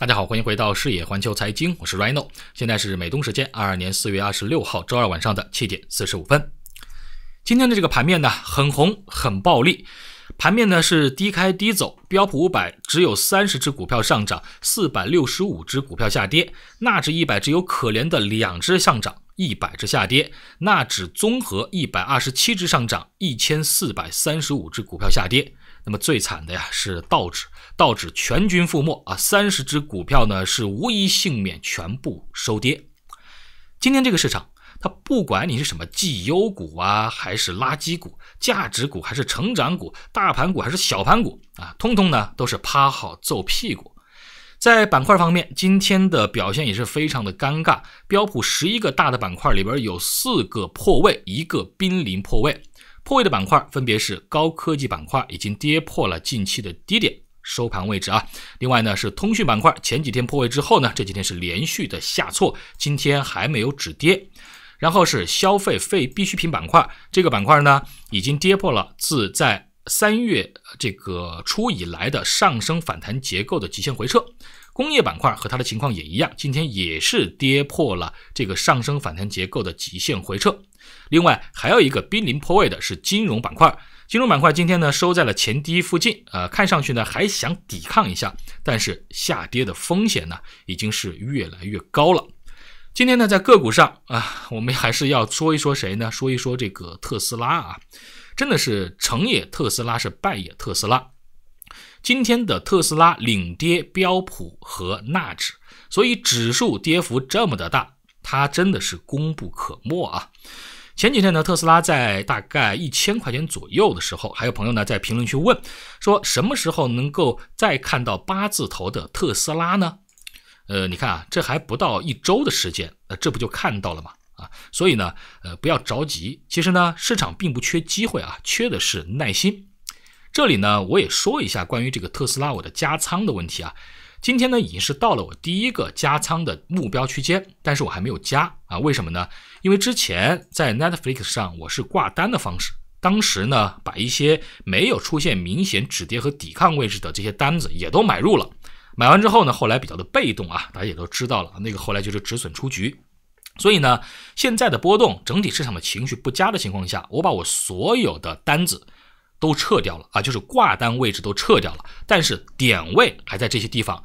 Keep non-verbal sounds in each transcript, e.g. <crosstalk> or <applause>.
大家好，欢迎回到视野环球财经，我是 Reno，现在是美东时间二二年四月二十六号周二晚上的七点四十五分。今天的这个盘面呢，很红很暴力，盘面呢是低开低走，标普五百只有三十只股票上涨，四百六十五只股票下跌，纳指一百只有可怜的两只上涨，一百只下跌，纳指综合一百二十七只上涨，一千四百三十五只股票下跌。那么最惨的呀是道指，道指全军覆没啊！三十只股票呢是无一幸免，全部收跌。今天这个市场，它不管你是什么绩优股啊，还是垃圾股、价值股，还是成长股、大盘股还是小盘股啊，通通呢都是趴好揍屁股。在板块方面，今天的表现也是非常的尴尬。标普十一个大的板块里边有四个破位，一个濒临破位。破位的板块分别是高科技板块已经跌破了近期的低点收盘位置啊，另外呢是通讯板块，前几天破位之后呢，这几天是连续的下挫，今天还没有止跌。然后是消费废必需品板块，这个板块呢已经跌破了自在三月这个初以来的上升反弹结构的极限回撤。工业板块和它的情况也一样，今天也是跌破了这个上升反弹结构的极限回撤。另外还有一个濒临破位的是金融板块，金融板块今天呢收在了前低附近，呃，看上去呢还想抵抗一下，但是下跌的风险呢已经是越来越高了。今天呢在个股上啊，我们还是要说一说谁呢？说一说这个特斯拉啊，真的是成也特斯拉，是败也特斯拉。今天的特斯拉领跌标普和纳指，所以指数跌幅这么的大，它真的是功不可没啊。前几天呢，特斯拉在大概一千块钱左右的时候，还有朋友呢在评论区问，说什么时候能够再看到八字头的特斯拉呢？呃，你看啊，这还不到一周的时间，呃，这不就看到了吗？啊，所以呢，呃，不要着急。其实呢，市场并不缺机会啊，缺的是耐心。这里呢，我也说一下关于这个特斯拉我的加仓的问题啊。今天呢，已经是到了我第一个加仓的目标区间，但是我还没有加啊？为什么呢？因为之前在 Netflix 上我是挂单的方式，当时呢，把一些没有出现明显止跌和抵抗位置的这些单子也都买入了。买完之后呢，后来比较的被动啊，大家也都知道了，那个后来就是止损出局。所以呢，现在的波动，整体市场的情绪不佳的情况下，我把我所有的单子。都撤掉了啊，就是挂单位置都撤掉了，但是点位还在这些地方。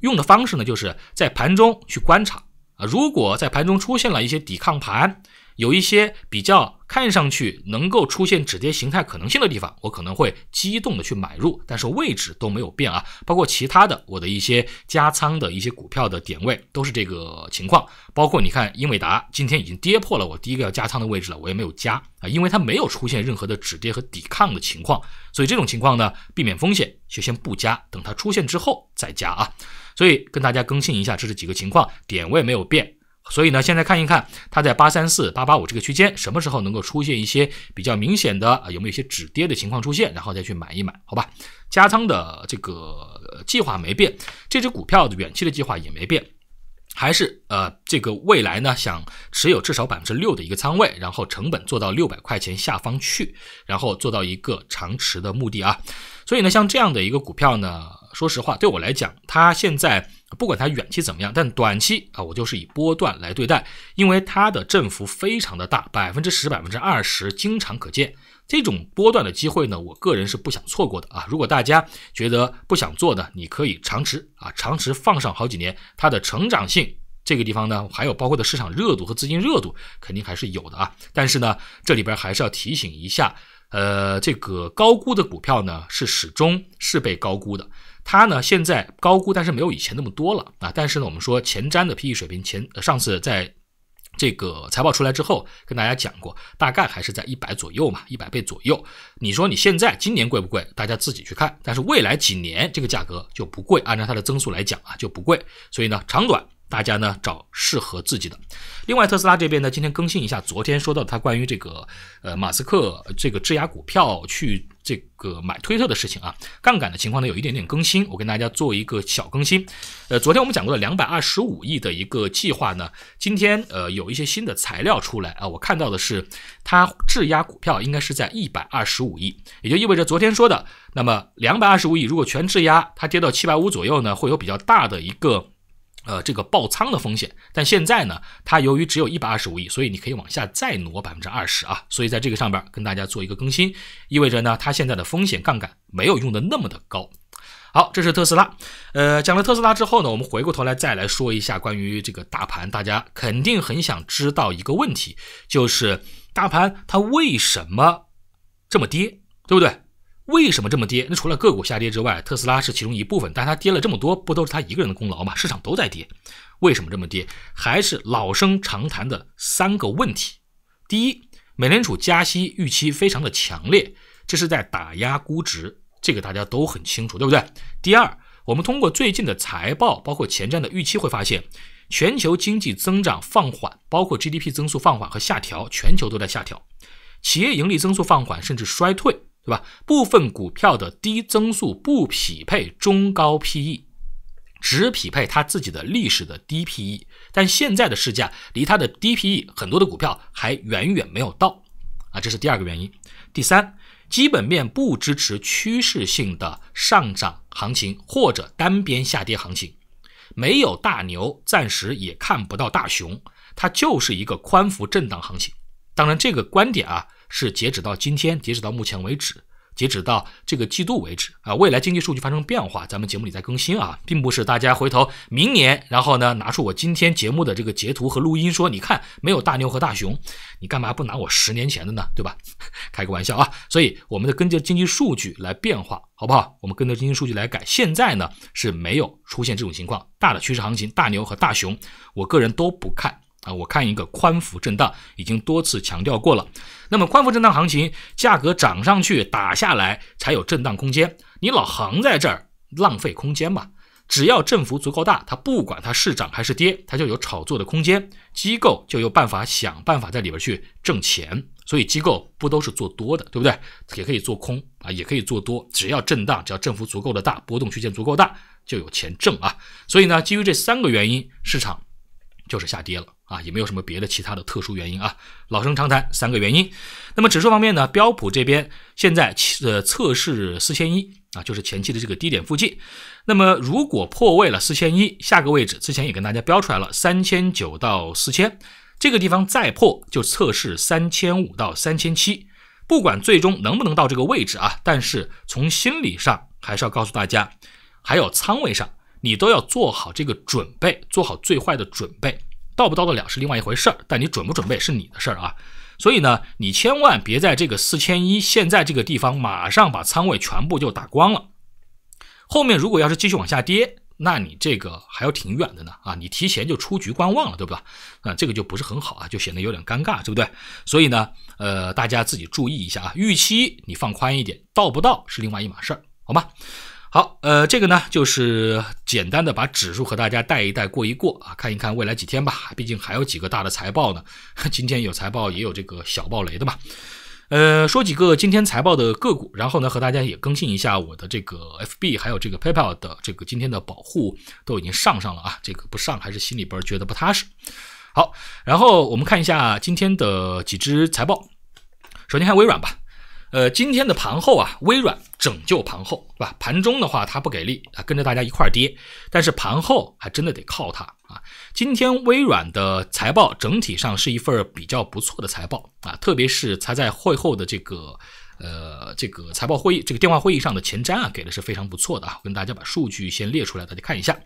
用的方式呢，就是在盘中去观察。啊，如果在盘中出现了一些抵抗盘，有一些比较看上去能够出现止跌形态可能性的地方，我可能会激动的去买入，但是位置都没有变啊。包括其他的，我的一些加仓的一些股票的点位都是这个情况。包括你看英伟达今天已经跌破了我第一个要加仓的位置了，我也没有加啊，因为它没有出现任何的止跌和抵抗的情况，所以这种情况呢，避免风险就先不加，等它出现之后再加啊。所以跟大家更新一下，这是几个情况，点位没有变。所以呢，现在看一看它在八三四、八八五这个区间，什么时候能够出现一些比较明显的，啊、有没有一些止跌的情况出现，然后再去买一买，好吧？加仓的这个计划没变，这只股票的远期的计划也没变，还是呃，这个未来呢，想持有至少百分之六的一个仓位，然后成本做到六百块钱下方去，然后做到一个长持的目的啊。所以呢，像这样的一个股票呢。说实话，对我来讲，它现在不管它远期怎么样，但短期啊，我就是以波段来对待，因为它的振幅非常的大，百分之十、百分之二十经常可见。这种波段的机会呢，我个人是不想错过的啊。如果大家觉得不想做的，你可以长持啊，长持放上好几年，它的成长性这个地方呢，还有包括的市场热度和资金热度肯定还是有的啊。但是呢，这里边还是要提醒一下。呃，这个高估的股票呢，是始终是被高估的。它呢，现在高估，但是没有以前那么多了啊。但是呢，我们说前瞻的 PE 水平，前上次在这个财报出来之后，跟大家讲过，大概还是在一百左右嘛，一百倍左右。你说你现在今年贵不贵？大家自己去看。但是未来几年这个价格就不贵，按照它的增速来讲啊，就不贵。所以呢，长短。大家呢找适合自己的。另外，特斯拉这边呢，今天更新一下昨天说到它关于这个呃马斯克这个质押股票去这个买推特的事情啊，杠杆的情况呢有一点点更新，我跟大家做一个小更新。呃，昨天我们讲过的两百二十五亿的一个计划呢，今天呃有一些新的材料出来啊，我看到的是它质押股票应该是在一百二十五亿，也就意味着昨天说的那么两百二十五亿如果全质押，它跌到七百五左右呢，会有比较大的一个。呃，这个爆仓的风险，但现在呢，它由于只有一百二十五亿，所以你可以往下再挪百分之二十啊，所以在这个上边跟大家做一个更新，意味着呢，它现在的风险杠杆没有用的那么的高。好，这是特斯拉。呃，讲了特斯拉之后呢，我们回过头来再来说一下关于这个大盘，大家肯定很想知道一个问题，就是大盘它为什么这么跌，对不对？为什么这么跌？那除了个股下跌之外，特斯拉是其中一部分，但它跌了这么多，不都是他一个人的功劳吗？市场都在跌，为什么这么跌？还是老生常谈的三个问题：第一，美联储加息预期非常的强烈，这是在打压估值，这个大家都很清楚，对不对？第二，我们通过最近的财报，包括前瞻的预期，会发现全球经济增长放缓，包括 GDP 增速放缓和下调，全球都在下调，企业盈利增速放缓甚至衰退。对吧？部分股票的低增速不匹配中高 PE，只匹配它自己的历史的低 PE，但现在的市价离它的低 PE 很多的股票还远远没有到啊，这是第二个原因。第三，基本面不支持趋势性的上涨行情或者单边下跌行情，没有大牛，暂时也看不到大熊，它就是一个宽幅震荡行情。当然，这个观点啊。是截止到今天，截止到目前为止，截止到这个季度为止啊，未来经济数据发生变化，咱们节目里再更新啊，并不是大家回头明年，然后呢拿出我今天节目的这个截图和录音说，你看没有大牛和大熊，你干嘛不拿我十年前的呢？对吧？<laughs> 开个玩笑啊，所以我们得跟着经济数据来变化，好不好？我们跟着经济数据来改。现在呢是没有出现这种情况，大的趋势行情，大牛和大熊，我个人都不看。啊，我看一个宽幅震荡，已经多次强调过了。那么宽幅震荡行情，价格涨上去打下来才有震荡空间。你老横在这儿，浪费空间嘛？只要振幅足够大，它不管它是涨还是跌，它就有炒作的空间，机构就有办法想办法在里边去挣钱。所以机构不都是做多的，对不对？也可以做空啊，也可以做多。只要震荡，只要振幅足够的大，波动区间足够大，就有钱挣啊。所以呢，基于这三个原因，市场就是下跌了。啊，也没有什么别的其他的特殊原因啊，老生常谈三个原因。那么指数方面呢，标普这边现在呃测试四千一啊，就是前期的这个低点附近。那么如果破位了四千一下个位置，之前也跟大家标出来了三千九到四千这个地方再破就测试三千五到三千七。不管最终能不能到这个位置啊，但是从心理上还是要告诉大家，还有仓位上你都要做好这个准备，做好最坏的准备。到不到得了是另外一回事儿，但你准不准备是你的事儿啊。所以呢，你千万别在这个四千一现在这个地方马上把仓位全部就打光了。后面如果要是继续往下跌，那你这个还要挺远的呢啊！你提前就出局观望了，对吧？那这个就不是很好啊，就显得有点尴尬，对不对？所以呢，呃，大家自己注意一下啊，预期你放宽一点，到不到是另外一码事儿，好吗？好，呃，这个呢就是简单的把指数和大家带一带过一过啊，看一看未来几天吧，毕竟还有几个大的财报呢。<laughs> 今天有财报，也有这个小暴雷的嘛。呃，说几个今天财报的个股，然后呢和大家也更新一下我的这个 FB，还有这个 PayPal 的这个今天的保护都已经上上了啊，这个不上还是心里边觉得不踏实。好，然后我们看一下今天的几只财报，首先看微软吧。呃，今天的盘后啊，微软拯救盘后，对吧？盘中的话它不给力啊，跟着大家一块跌，但是盘后还真的得靠它啊。今天微软的财报整体上是一份比较不错的财报啊，特别是它在会后的这个呃这个财报会议这个电话会议上的前瞻啊，给的是非常不错的啊。我跟大家把数据先列出来，大家看一下。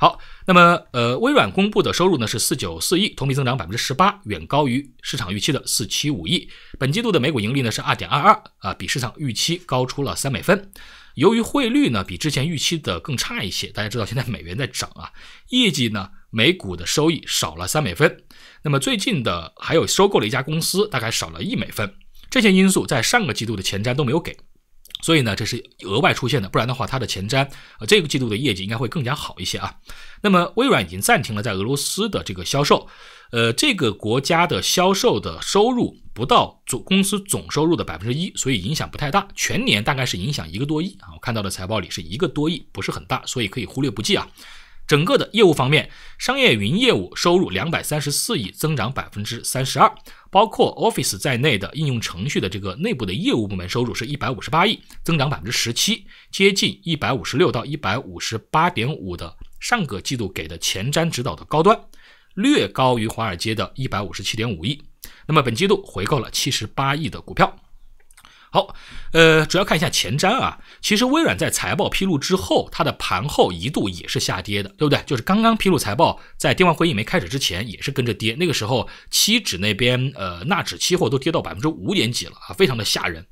好，那么呃，微软公布的收入呢是四九四亿，同比增长百分之十八，远高于市场预期的四七五亿。本季度的每股盈利呢是二点二二啊，比市场预期高出了三美分。由于汇率呢比之前预期的更差一些，大家知道现在美元在涨啊，业绩呢每股的收益少了三美分。那么最近的还有收购了一家公司，大概少了一美分。这些因素在上个季度的前瞻都没有给。所以呢，这是额外出现的，不然的话，它的前瞻，呃，这个季度的业绩应该会更加好一些啊。那么，微软已经暂停了在俄罗斯的这个销售，呃，这个国家的销售的收入不到总公司总收入的百分之一，所以影响不太大。全年大概是影响一个多亿啊，我看到的财报里是一个多亿，不是很大，所以可以忽略不计啊。整个的业务方面，商业云业务收入两百三十四亿，增长百分之三十二，包括 Office 在内的应用程序的这个内部的业务部门收入是一百五十八亿，增长百分之十七，接近一百五十六到一百五十八点五的上个季度给的前瞻指导的高端，略高于华尔街的一百五十七点五亿。那么本季度回购了七十八亿的股票。好，呃，主要看一下前瞻啊。其实微软在财报披露之后，它的盘后一度也是下跌的，对不对？就是刚刚披露财报，在电话会议没开始之前，也是跟着跌。那个时候，期指那边，呃，纳指期货都跌到百分之五点几了啊，非常的吓人。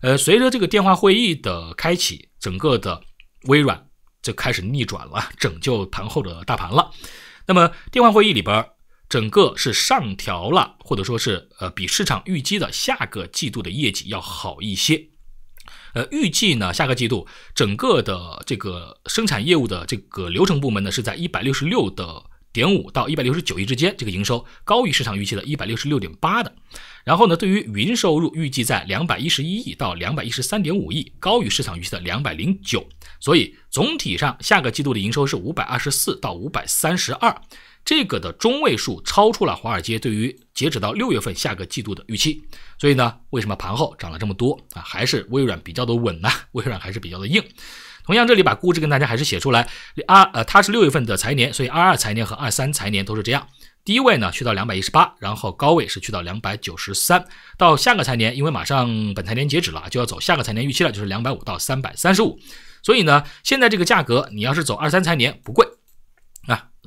呃，随着这个电话会议的开启，整个的微软就开始逆转了，拯救盘后的大盘了。那么电话会议里边。整个是上调了，或者说是呃，比市场预期的下个季度的业绩要好一些。呃，预计呢，下个季度整个的这个生产业务的这个流程部门呢，是在一百六十六的点五到一百六十九亿之间，这个营收高于市场预期的一百六十六点八的。然后呢，对于云收入预计在两百一十一亿到两百一十三点五亿，高于市场预期的两百零九。所以总体上，下个季度的营收是五百二十四到五百三十二。这个的中位数超出了华尔街对于截止到六月份下个季度的预期，所以呢，为什么盘后涨了这么多啊？还是微软比较的稳呢？微软还是比较的硬。同样，这里把估值跟大家还是写出来。二呃，它是六月份的财年，所以二二财年和二三财年都是这样。低位呢去到两百一十八，然后高位是去到两百九十三。到下个财年，因为马上本财年截止了，就要走下个财年预期了，就是两百五到三百三十五。所以呢，现在这个价格，你要是走二三财年不贵。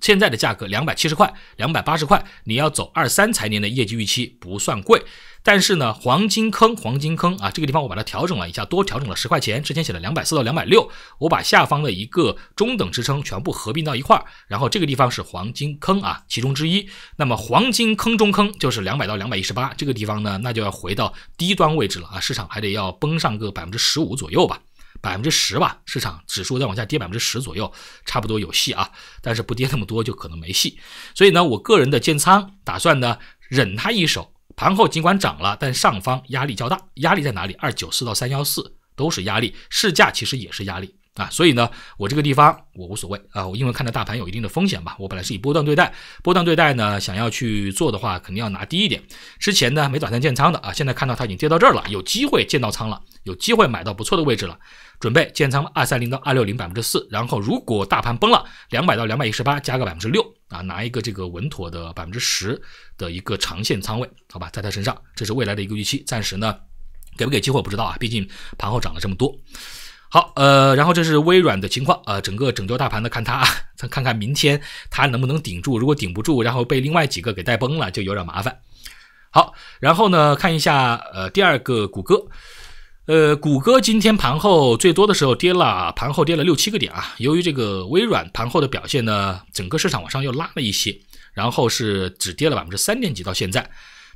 现在的价格两百七十块，两百八十块，你要走二三财年的业绩预期不算贵，但是呢，黄金坑，黄金坑啊，这个地方我把它调整了一下，多调整了十块钱，之前写了两百四到两百六，我把下方的一个中等支撑全部合并到一块儿，然后这个地方是黄金坑啊其中之一，那么黄金坑中坑就是两百到两百一十八，这个地方呢，那就要回到低端位置了啊，市场还得要崩上个百分之十五左右吧。百分之十吧，市场指数再往下跌百分之十左右，差不多有戏啊。但是不跌那么多就可能没戏。所以呢，我个人的建仓打算呢，忍他一手。盘后尽管涨了，但上方压力较大。压力在哪里？二九四到三幺四都是压力，市价其实也是压力。啊，所以呢，我这个地方我无所谓啊，我因为看到大盘有一定的风险吧，我本来是以波段对待，波段对待呢，想要去做的话，肯定要拿低一点。之前呢没打算建仓的啊，现在看到它已经跌到这儿了，有机会建到仓了，有机会买到不错的位置了，准备建仓二三零到二六零百分之四，然后如果大盘崩了，两百到两百一十八加个百分之六啊，拿一个这个稳妥的百分之十的一个长线仓位，好吧，在它身上，这是未来的一个预期，暂时呢给不给机会不知道啊，毕竟盘后涨了这么多。好，呃，然后这是微软的情况，呃，整个整救大盘的，看它，再 <laughs> 看看明天它能不能顶住，如果顶不住，然后被另外几个给带崩了，就有点麻烦。好，然后呢，看一下，呃，第二个谷歌，呃，谷歌今天盘后最多的时候跌了，盘后跌了六七个点啊，由于这个微软盘后的表现呢，整个市场往上又拉了一些，然后是只跌了百分之三点几到现在。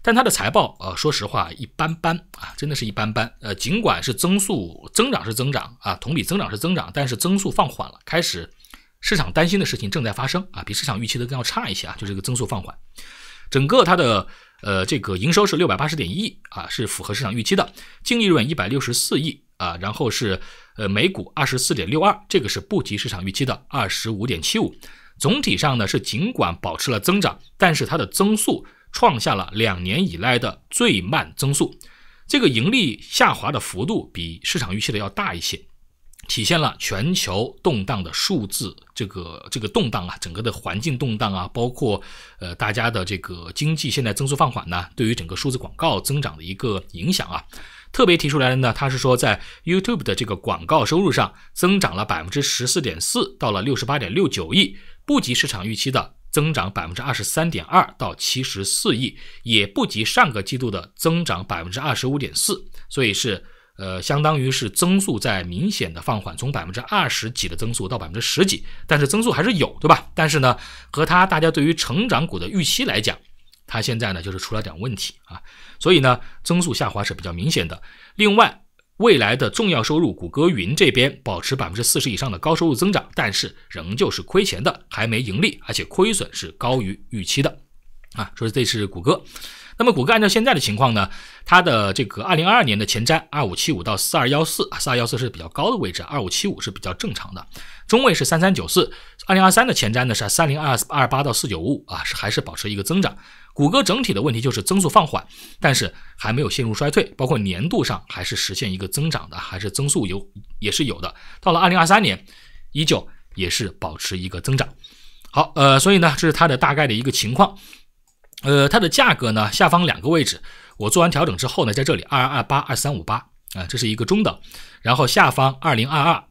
但它的财报，呃，说实话一般般啊，真的是一般般。呃，尽管是增速增长是增长啊，同比增长是增长，但是增速放缓了，开始市场担心的事情正在发生啊，比市场预期的更要差一些啊，就这个增速放缓。整个它的呃这个营收是六百八十点亿啊，是符合市场预期的，净利润一百六十四亿啊，然后是呃每股二十四点六二，这个是不及市场预期的二十五点七五。总体上呢是尽管保持了增长，但是它的增速。创下了两年以来的最慢增速，这个盈利下滑的幅度比市场预期的要大一些，体现了全球动荡的数字这个这个动荡啊，整个的环境动荡啊，包括呃大家的这个经济现在增速放缓呢，对于整个数字广告增长的一个影响啊，特别提出来的呢，他是说在 YouTube 的这个广告收入上增长了百分之十四点四，到了六十八点六九亿，不及市场预期的。增长百分之二十三点二到七十四亿，也不及上个季度的增长百分之二十五点四，所以是呃，相当于是增速在明显的放缓，从百分之二十几的增速到百分之十几，但是增速还是有，对吧？但是呢，和它大家对于成长股的预期来讲，它现在呢就是出了点问题啊，所以呢，增速下滑是比较明显的。另外，未来的重要收入，谷歌云这边保持百分之四十以上的高收入增长，但是仍旧是亏钱的，还没盈利，而且亏损是高于预期的。啊，说这是谷歌。那么谷歌按照现在的情况呢，它的这个二零二二年的前瞻二五七五到四二幺四，四二幺四是比较高的位置，二五七五是比较正常的，中位是三三九四。二零二三的前瞻呢是三零二二八到四九五五啊，是还是保持一个增长。谷歌整体的问题就是增速放缓，但是还没有陷入衰退，包括年度上还是实现一个增长的，还是增速有也是有的。到了二零二三年，依旧也是保持一个增长。好，呃，所以呢，这是它的大概的一个情况。呃，它的价格呢，下方两个位置，我做完调整之后呢，在这里二二八二三五八啊，这是一个中等，然后下方二零二二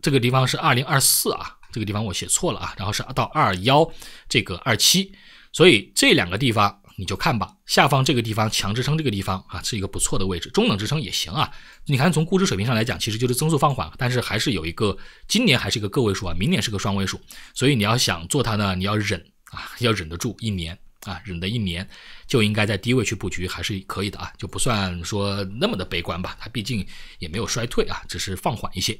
这个地方是二零二四啊，这个地方我写错了啊，然后是到二幺这个二七。所以这两个地方你就看吧，下方这个地方强支撑，这个地方啊是一个不错的位置，中等支撑也行啊。你看从估值水平上来讲，其实就是增速放缓，但是还是有一个今年还是一个个位数啊，明年是个双位数。所以你要想做它呢，你要忍啊，要忍得住一年啊，忍得一年就应该在低位去布局还是可以的啊，就不算说那么的悲观吧，它毕竟也没有衰退啊，只是放缓一些。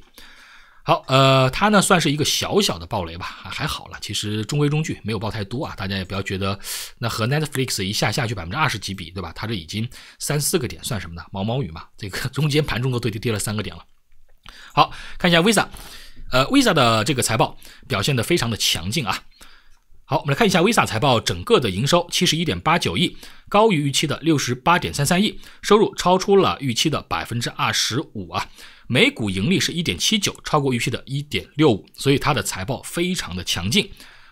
好，呃，它呢算是一个小小的暴雷吧，还好了，其实中规中矩，没有爆太多啊，大家也不要觉得，那和 Netflix 一下下去百分之二十几比，对吧？它这已经三四个点，算什么呢？毛毛雨嘛。这个中间盘中都都跌跌了三个点了。好，看一下 Visa，呃，Visa 的这个财报表现的非常的强劲啊。好，我们来看一下 Visa 财报整个的营收七十一点八九亿，高于预期的六十八点三三亿，收入超出了预期的百分之二十五啊。每股盈利是一点七九，超过预期的一点六五，所以它的财报非常的强劲。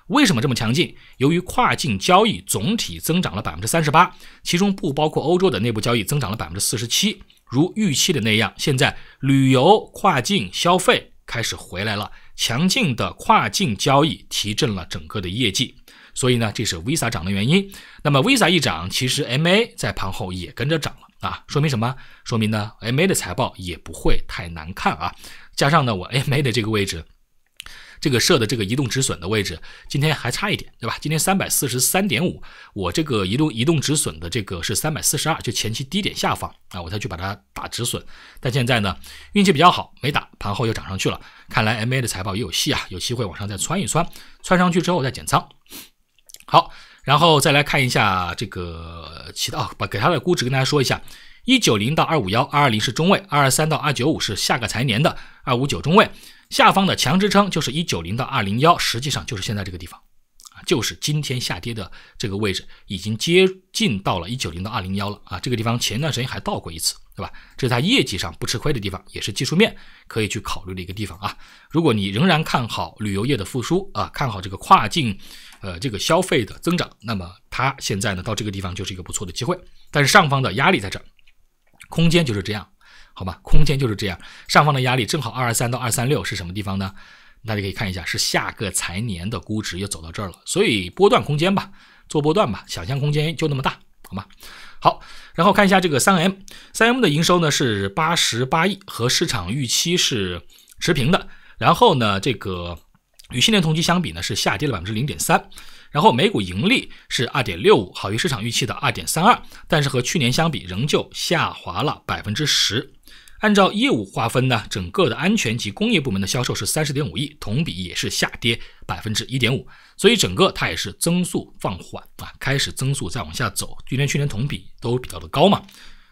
为什么这么强劲？由于跨境交易总体增长了百分之三十八，其中不包括欧洲的内部交易增长了百分之四十七。如预期的那样，现在旅游跨境消费开始回来了，强劲的跨境交易提振了整个的业绩。所以呢，这是 Visa 涨的原因。那么 Visa 一涨，其实 MA 在盘后也跟着涨了啊，说明什么？说明呢，MA 的财报也不会太难看啊。加上呢，我 MA 的这个位置，这个设的这个移动止损的位置，今天还差一点，对吧？今天三百四十三点五，我这个移动移动止损的这个是三百四十二，就前期低点下方啊，我才去把它打止损。但现在呢，运气比较好，没打，盘后又涨上去了。看来 MA 的财报也有戏啊，有机会往上再窜一窜，窜上去之后再减仓。好，然后再来看一下这个其他啊，把给它的估值跟大家说一下，一九零到二五幺，二二零是中位，二二三到二九五是下个财年的二五九中位，下方的强支撑就是一九零到二零幺，实际上就是现在这个地方。就是今天下跌的这个位置已经接近到了一九零到二零幺了啊！这个地方前段时间还到过一次，对吧？这是它业绩上不吃亏的地方，也是技术面可以去考虑的一个地方啊！如果你仍然看好旅游业的复苏啊，看好这个跨境呃这个消费的增长，那么它现在呢到这个地方就是一个不错的机会。但是上方的压力在这儿，空间就是这样，好吧？空间就是这样，上方的压力正好二二三到二三六是什么地方呢？大家可以看一下，是下个财年的估值又走到这儿了，所以波段空间吧，做波段吧，想象空间就那么大，好吗？好，然后看一下这个三 M，三 M 的营收呢是八十八亿，和市场预期是持平的。然后呢，这个与去年同期相比呢是下跌了百分之零点三。然后每股盈利是二点六五，好于市场预期的二点三二，但是和去年相比仍旧下滑了百分之十。按照业务划分呢，整个的安全及工业部门的销售是三十点五亿，同比也是下跌百分之一点五，所以整个它也是增速放缓啊，开始增速再往下走。今年去年同比都比较的高嘛，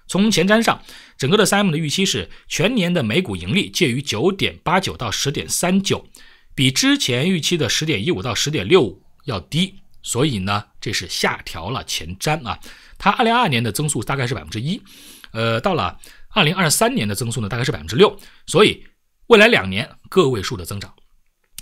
从前瞻上，整个的三 M 的预期是全年的每股盈利介于九点八九到十点三九，比之前预期的十点一五到十点六五要低，所以呢，这是下调了前瞻啊。它二零二二年的增速大概是百分之一，呃，到了二零二三年的增速呢，大概是百分之六，所以未来两年个位数的增长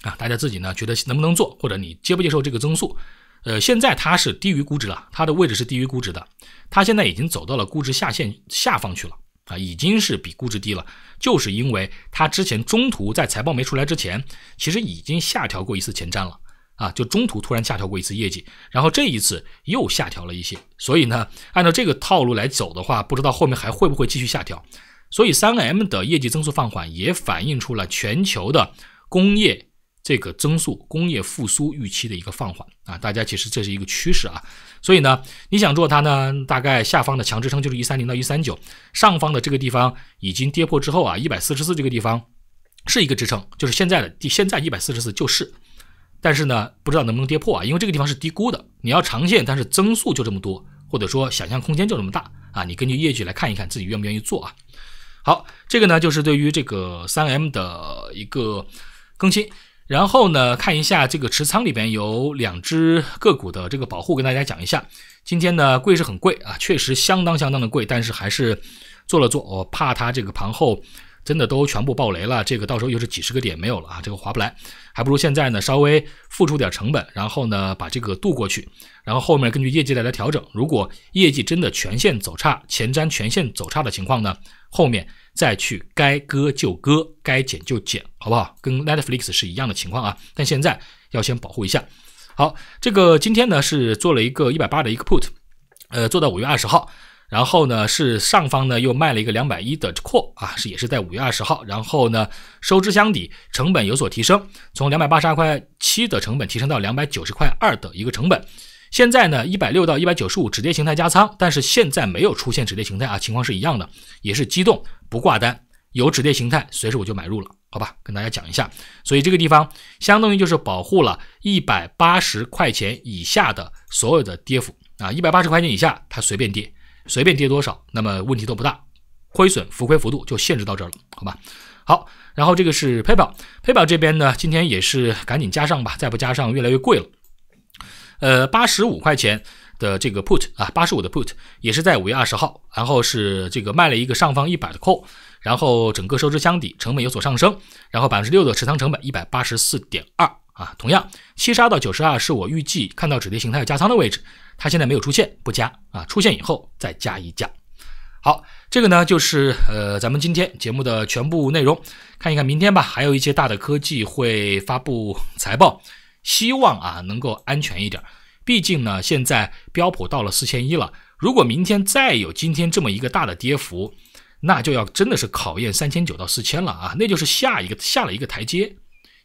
啊，大家自己呢觉得能不能做，或者你接不接受这个增速？呃，现在它是低于估值了，它的位置是低于估值的，它现在已经走到了估值下线下方去了啊，已经是比估值低了，就是因为它之前中途在财报没出来之前，其实已经下调过一次前瞻了。啊，就中途突然下调过一次业绩，然后这一次又下调了一些，所以呢，按照这个套路来走的话，不知道后面还会不会继续下调。所以三 m 的业绩增速放缓也反映出了全球的工业这个增速、工业复苏预期的一个放缓啊。大家其实这是一个趋势啊。所以呢，你想做它呢，大概下方的强支撑就是一三零到一三九，上方的这个地方已经跌破之后啊，一百四十四这个地方是一个支撑，就是现在的第现在一百四十四就是。但是呢，不知道能不能跌破啊？因为这个地方是低估的，你要长线，但是增速就这么多，或者说想象空间就这么大啊！你根据业绩来看一看，自己愿不愿意做啊？好，这个呢就是对于这个三 M 的一个更新，然后呢看一下这个持仓里边有两只个股的这个保护，跟大家讲一下。今天呢贵是很贵啊，确实相当相当的贵，但是还是做了做，我怕它这个盘后。真的都全部暴雷了，这个到时候又是几十个点没有了啊，这个划不来，还不如现在呢，稍微付出点成本，然后呢把这个渡过去，然后后面根据业绩来来调整。如果业绩真的全线走差，前瞻全线走差的情况呢，后面再去该割就割，该减就减，好不好？跟 Netflix 是一样的情况啊，但现在要先保护一下。好，这个今天呢是做了一个一百八的一个 put，呃，做到五月二十号。然后呢，是上方呢又卖了一个两百一的扩啊，是也是在五月二十号。然后呢，收支相抵，成本有所提升，从两百八十块七的成本提升到两百九十块二的一个成本。现在呢，一百六到一百九十五止跌形态加仓，但是现在没有出现止跌形态啊，情况是一样的，也是机动不挂单，有止跌形态随时我就买入了，好吧，跟大家讲一下。所以这个地方相当于就是保护了一百八十块钱以下的所有的跌幅啊，一百八十块钱以下它随便跌。随便跌多少，那么问题都不大，亏损浮亏幅度就限制到这儿了，好吧？好，然后这个是 PayPal，PayPal 这边呢，今天也是赶紧加上吧，再不加上越来越贵了。呃，八十五块钱的这个 Put 啊，八十五的 Put 也是在五月二十号，然后是这个卖了一个上方一百的 Call，然后整个收支相抵，成本有所上升，然后百分之六的持仓成本一百八十四点二啊，同样七十二到九十二是我预计看到止跌形态加仓的位置。它现在没有出现，不加啊！出现以后再加一加。好，这个呢就是呃咱们今天节目的全部内容。看一看明天吧，还有一些大的科技会发布财报，希望啊能够安全一点。毕竟呢，现在标普到了四千一了，如果明天再有今天这么一个大的跌幅，那就要真的是考验三千九到四千了啊！那就是下一个下了一个台阶，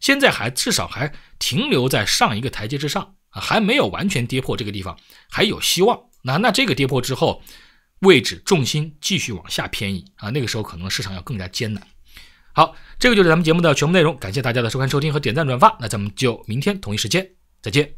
现在还至少还停留在上一个台阶之上。啊，还没有完全跌破这个地方，还有希望。那那这个跌破之后，位置重心继续往下偏移啊，那个时候可能市场要更加艰难。好，这个就是咱们节目的全部内容，感谢大家的收看、收听和点赞、转发。那咱们就明天同一时间再见。